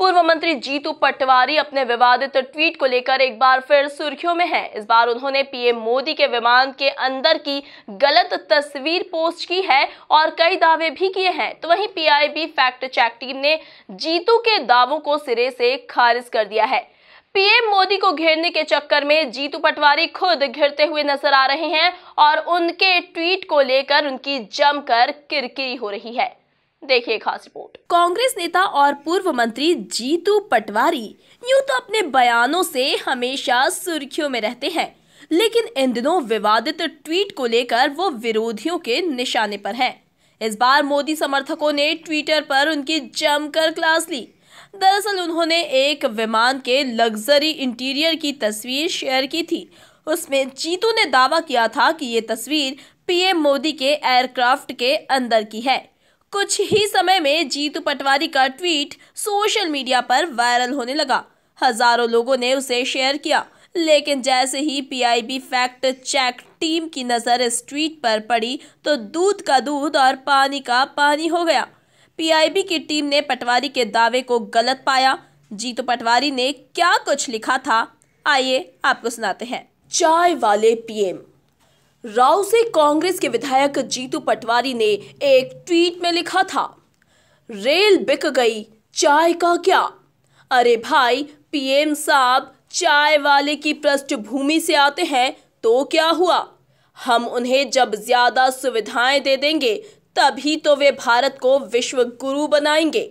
पूर्व मंत्री जीतू पटवारी अपने विवादित ट्वीट को लेकर एक बार फिर सुर्खियों में हैं। इस बार उन्होंने पीएम मोदी के विमान के अंदर की गलत तस्वीर पोस्ट की है और कई दावे भी किए हैं तो वहीं पीआईबी फैक्ट चेक टीम ने जीतू के दावों को सिरे से खारिज कर दिया है पीएम मोदी को घेरने के चक्कर में जीतू पटवारी खुद घिरते हुए नजर आ रहे हैं और उनके ट्वीट को लेकर उनकी जमकर किरकिरी हो रही है देखिए खास रिपोर्ट कांग्रेस नेता और पूर्व मंत्री जीतू पटवारी यूं तो अपने बयानों से हमेशा सुर्खियों में रहते हैं लेकिन इन दिनों विवादित ट्वीट को लेकर वो विरोधियों के निशाने पर हैं। इस बार मोदी समर्थकों ने ट्विटर पर उनकी जमकर क्लास ली दरअसल उन्होंने एक विमान के लग्जरी इंटीरियर की तस्वीर शेयर की थी उसमें जीतू ने दावा किया था कि ये तस्वीर पीएम मोदी के एयरक्राफ्ट के अंदर की है कुछ ही समय में जीतू पटवारी का ट्वीट सोशल मीडिया पर वायरल होने लगा हजारों लोगों ने उसे शेयर किया लेकिन जैसे ही पीआईबी फैक्ट चेक टीम की नज़र इस ट्वीट पर पड़ी तो दूध का दूध और पानी का पानी हो गया पीआईबी की टीम ने पटवारी के दावे को गलत पाया जीतू पटवारी ने क्या कुछ लिखा था आइए आपको सुनाते हैं चाय वाले पीएम राव से कांग्रेस के विधायक जीतू पटवारी ने एक ट्वीट में लिखा था रेल बिक गई चाय का क्या अरे भाई पीएम साहब चाय वाले की पृष्ठभूमि से आते हैं तो क्या हुआ हम उन्हें जब ज्यादा सुविधाएं दे देंगे तभी तो वे भारत को विश्व गुरु बनाएंगे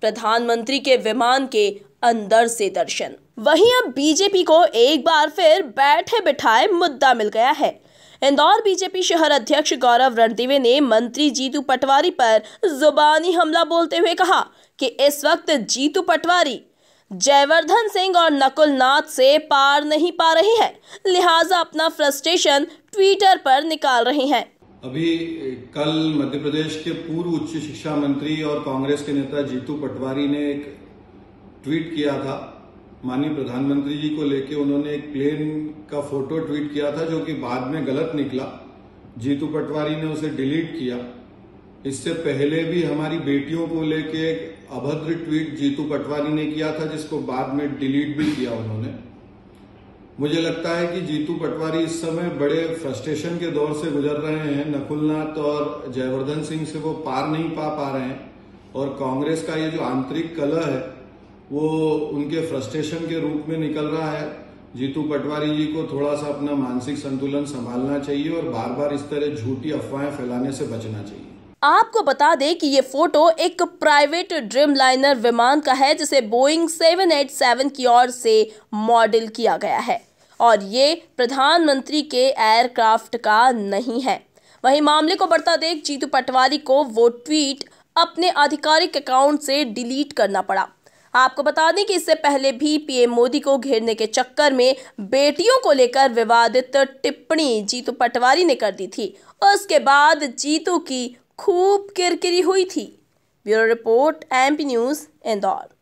प्रधानमंत्री के विमान के अंदर से दर्शन वहीं अब बीजेपी को एक बार फिर बैठे बिठाए मुद्दा मिल गया है इंदौर बीजेपी शहर अध्यक्ष गौरव रणदिवे ने मंत्री जीतू पटवारी पर जुबानी हमला बोलते हुए कहा कि इस वक्त जीतू पटवारी जयवर्धन सिंह और नकुल नाथ से पार नहीं पा रही है लिहाजा अपना फ्रस्ट्रेशन ट्विटर पर निकाल रही हैं। अभी कल मध्य प्रदेश के पूर्व उच्च शिक्षा मंत्री और कांग्रेस के नेता जीतू पटवारी ने एक ट्वीट किया था माननीय प्रधानमंत्री जी को लेके उन्होंने एक प्लेन का फोटो ट्वीट किया था जो कि बाद में गलत निकला जीतू पटवारी ने उसे डिलीट किया इससे पहले भी हमारी बेटियों को लेके एक अभद्र ट्वीट जीतू पटवारी ने किया था जिसको बाद में डिलीट भी किया उन्होंने मुझे लगता है कि जीतू पटवारी इस समय बड़े फ्रस्ट्रेशन के दौर से गुजर रहे हैं नकुलनाथ और जयवर्धन सिंह से वो पार नहीं पा पा रहे हैं और कांग्रेस का ये जो आंतरिक कलह है वो उनके फ्रस्ट्रेशन के रूप में निकल रहा है जीतू पटवारी जी को थोड़ा सा अपना मानसिक संतुलन संभालना चाहिए और बार बार इस तरह झूठी अफवाहें फैलाने से बचना चाहिए आपको बता दें कि ये फोटो एक प्राइवेट ड्रीम लाइनर विमान का है जिसे बोइंग 787 की ओर से मॉडल किया गया है और ये प्रधानमंत्री के एयरक्राफ्ट का नहीं है वहीं मामले को बढ़ता देख जीतू पटवारी को वो ट्वीट अपने आधिकारिक अकाउंट से डिलीट करना पड़ा आपको बता दें कि इससे पहले भी पीएम मोदी को घेरने के चक्कर में बेटियों को लेकर विवादित टिप्पणी जीतू पटवारी ने कर दी थी उसके बाद जीतू की खूब किरकिरी हुई थी bureau report MP news Indore